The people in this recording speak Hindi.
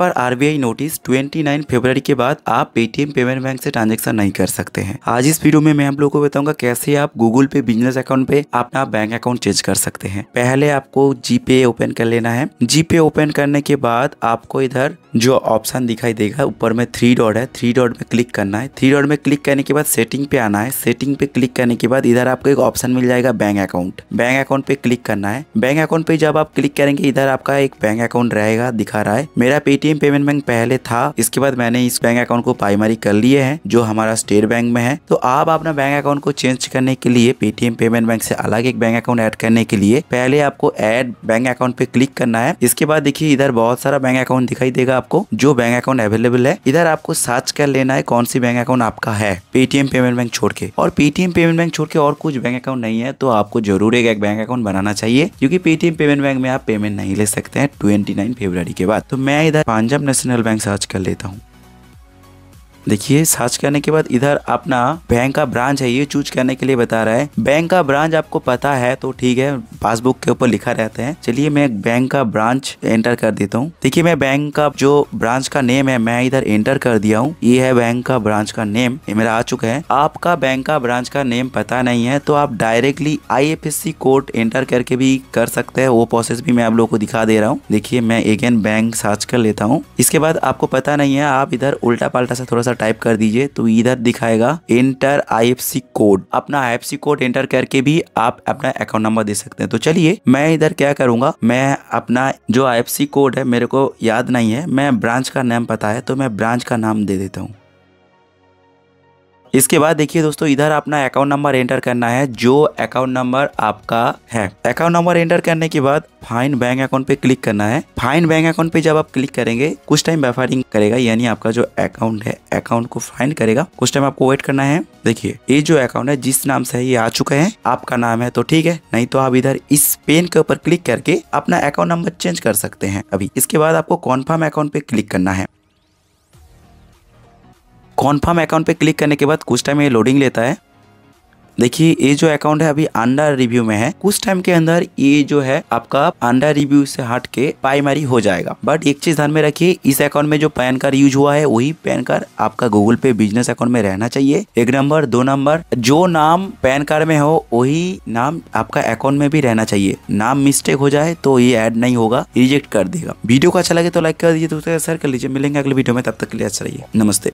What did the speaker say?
पर आरबीआई नोटिस 29 फरवरी के बाद आप पेटीएम पेमेंट बैंक से ट्रांजेक्शन नहीं कर सकते हैं आज इस वीडियो में मैं आप लोगों को बताऊंगा कैसे आप गूगल पे बिजनेस अकाउंट पे अपना बैंक अकाउंट चेंज कर सकते हैं पहले आपको जीपे ओपन कर लेना है जीपे ओपन करने के बाद आपको इधर जो ऑप्शन दिखाई देगा ऊपर में थ्री डॉट है थ्री डॉट में क्लिक करना है थ्री डॉट में क्लिक करने के बाद सेटिंग पे आना है सेटिंग पे क्लिक करने के बाद इधर आपको एक ऑप्शन मिल जाएगा बैंक अकाउंट बैंक अकाउंट पे क्लिक करना है बैंक अकाउंट पे जब आप क्लिक करेंगे इधर आपका एक बैंक अकाउंट रहेगा दिखा रहा है मेरा पेटीएम पेटीएम पेमेंट बैंक पहले था इसके बाद मैंने इस बैंक अकाउंट को प्राइमरी कर लिए हैं जो हमारा स्टेट बैंक में है तो आप अपना बैंक अकाउंट को चेंज करने के लिए पेटीएम पेमेंट बैंक से अलग एक बैंक अकाउंट ऐड करने के लिए पहले आपको एड बैंक अकाउंट पे क्लिक करना है इसके बाद देखिए इधर बहुत सारा बैंक अकाउंट दिखाई देगा आपको जो बैंक अकाउंट अवेलेबल है इधर आपको सर्च कर लेना है कौन सी बैंक अकाउंट आपका है पेटीएम पेमेंट बैंक छोड़ के और पेटीएम पेमेंट बैंक छोड़ के और कुछ बैंक अकाउंट नहीं है तो आपको जरूर एक बैंक अकाउंट बनाना चाहिए क्योंकि पेटीएम पेमेंट बैंक में आप पेमेंट नहीं ले सकते हैं ट्वेंटी नाइन के बाद तो मैं इधर पंजाब नेशनल बैंक आज कर लेता हूँ देखिए सर्च करने के बाद इधर अपना बैंक का ब्रांच है ये चूज करने के लिए बता रहा है बैंक का ब्रांच आपको पता है तो ठीक है पासबुक के ऊपर लिखा रहता है चलिए मैं बैंक का ब्रांच एंटर कर देता हूँ देखिए मैं बैंक का जो ब्रांच का नेम है मैं इधर एंटर कर दिया हूँ ये है बैंक का ब्रांच का नेम ये मेरा आ चुका है आपका बैंक का ब्रांच का नेम पता नहीं है तो आप डायरेक्टली आई कोड एंटर करके भी कर सकते हैं वो प्रोसेस भी मैं आप लोग को दिखा दे रहा हूँ देखिये मैं अगेन बैंक सर्च कर लेता हूँ इसके बाद आपको पता नहीं है आप इधर उल्टा पाल्टा सा थोड़ा सा सा टाइप कर दीजिए तो इधर दिखाएगा एंटर आई कोड अपना आई कोड एंटर करके भी आप अपना अकाउंट नंबर दे सकते हैं तो चलिए मैं इधर क्या करूंगा मैं अपना जो आई कोड है मेरे को याद नहीं है मैं ब्रांच का नाम पता है तो मैं ब्रांच का नाम दे देता हूँ इसके बाद देखिए दोस्तों इधर अपना अकाउंट नंबर एंटर करना है जो अकाउंट नंबर आपका है अकाउंट नंबर एंटर करने के बाद फाइन बैंक अकाउंट पे क्लिक करना है फाइन बैंक अकाउंट पे जब आप क्लिक करेंगे कुछ टाइम बैफारिंग करेगा यानी आपका जो अकाउंट है अकाउंट को फाइन करेगा कुछ टाइम आपको वेट करना है देखिए ये जो अकाउंट है जिस नाम से ये आ चुके हैं आपका नाम है तो ठीक है नहीं तो आप इधर इस पेन के ऊपर क्लिक करके अपना अकाउंट नंबर चेंज कर सकते हैं अभी इसके बाद आपको कॉन्फर्म अकाउंट पे क्लिक करना है कॉन्फर्म अकाउंट पे क्लिक करने के बाद कुछ टाइम ये लोडिंग लेता है देखिए ये जो अकाउंट है अभी अंडर रिव्यू में है कुछ टाइम के अंदर ये जो है आपका अंडर रिव्यू से हट के प्राइमरी हो जाएगा बट एक चीज ध्यान में रखिए इस अकाउंट में जो पैन कार्ड यूज हुआ है वही पैन कार्ड आपका गूगल पे बिजनेस अकाउंट में रहना चाहिए एक नंबर दो नंबर जो नाम पैन कार्ड में हो वही नाम आपका अकाउंट में भी रहना चाहिए नाम मिस्टेक हो जाए तो ये एड नहीं होगा रिजेक्ट कर देगा वीडियो को अच्छा लगे तो लाइक कर दीजिए दूसरे शेयर कर लीजिए मिलेंगे अगले वीडियो में तब तक के लिए अच्छा रहिए नमस्ते